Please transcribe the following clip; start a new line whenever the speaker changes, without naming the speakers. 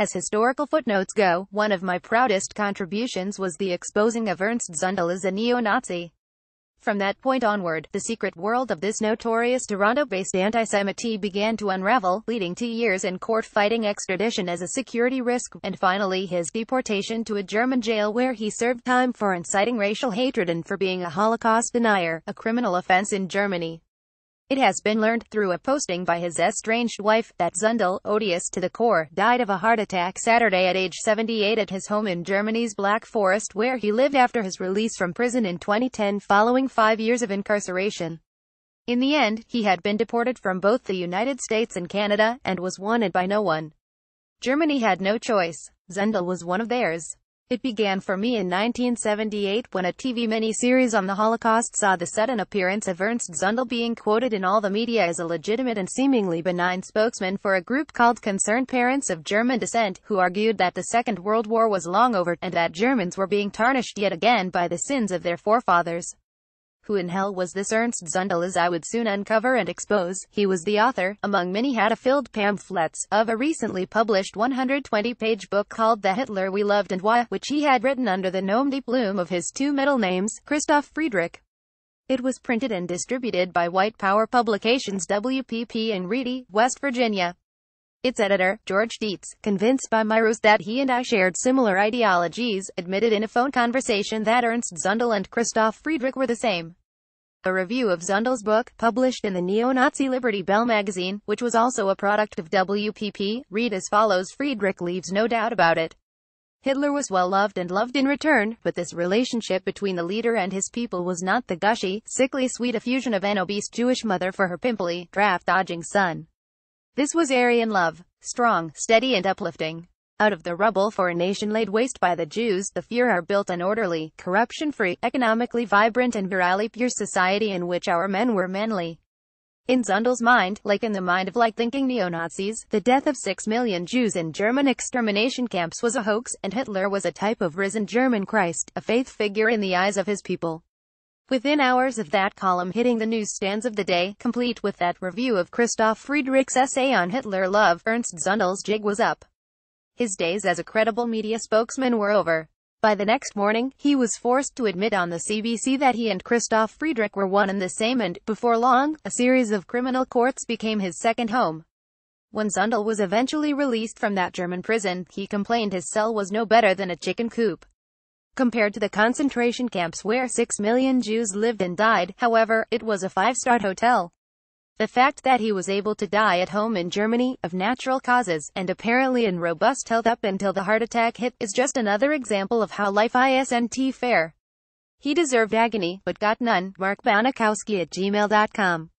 As historical footnotes go, one of my proudest contributions was the exposing of Ernst Zundel as a neo-Nazi. From that point onward, the secret world of this notorious Toronto-based anti-Semite began to unravel, leading to years in court fighting extradition as a security risk, and finally his deportation to a German jail where he served time for inciting racial hatred and for being a Holocaust denier, a criminal offense in Germany. It has been learned through a posting by his estranged wife that Zundel, odious to the core, died of a heart attack Saturday at age 78 at his home in Germany's Black Forest where he lived after his release from prison in 2010 following five years of incarceration. In the end, he had been deported from both the United States and Canada, and was wanted by no one. Germany had no choice. Zundel was one of theirs. It began for me in 1978 when a TV miniseries on the Holocaust saw the sudden appearance of Ernst Zundel being quoted in all the media as a legitimate and seemingly benign spokesman for a group called Concerned Parents of German Descent, who argued that the Second World War was long over, and that Germans were being tarnished yet again by the sins of their forefathers. Who in hell was this Ernst Zundel as I would soon uncover and expose? He was the author, among many half-filled pamphlets, of a recently published 120-page book called The Hitler We Loved and Why, which he had written under the nom de plume of his two middle names, Christoph Friedrich. It was printed and distributed by White Power Publications WPP in Reedy, West Virginia. Its editor, George Dietz, convinced by my that he and I shared similar ideologies, admitted in a phone conversation that Ernst Zundel and Christoph Friedrich were the same. A review of Zundel's book, published in the neo-Nazi Liberty Bell magazine, which was also a product of WPP, read as follows Friedrich leaves no doubt about it. Hitler was well loved and loved in return, but this relationship between the leader and his people was not the gushy, sickly sweet effusion of an obese Jewish mother for her pimply, draft-dodging son. This was Aryan love, strong, steady and uplifting. Out of the rubble for a nation laid waste by the Jews, the Führer built an orderly, corruption-free, economically vibrant and virally pure society in which our men were manly. In Zundel's mind, like in the mind of like-thinking neo-Nazis, the death of six million Jews in German extermination camps was a hoax, and Hitler was a type of risen German Christ, a faith figure in the eyes of his people within hours of that column hitting the newsstands of the day, complete with that review of Christoph Friedrich's essay on Hitler love, Ernst Zundel's jig was up. His days as a credible media spokesman were over. By the next morning, he was forced to admit on the CBC that he and Christoph Friedrich were one and the same and, before long, a series of criminal courts became his second home. When Zundel was eventually released from that German prison, he complained his cell was no better than a chicken coop compared to the concentration camps where 6 million Jews lived and died, however, it was a five-star hotel. The fact that he was able to die at home in Germany, of natural causes, and apparently in robust health up until the heart attack hit, is just another example of how life isn't fair. He deserved agony, but got none. Mark Bonikowski at gmail.com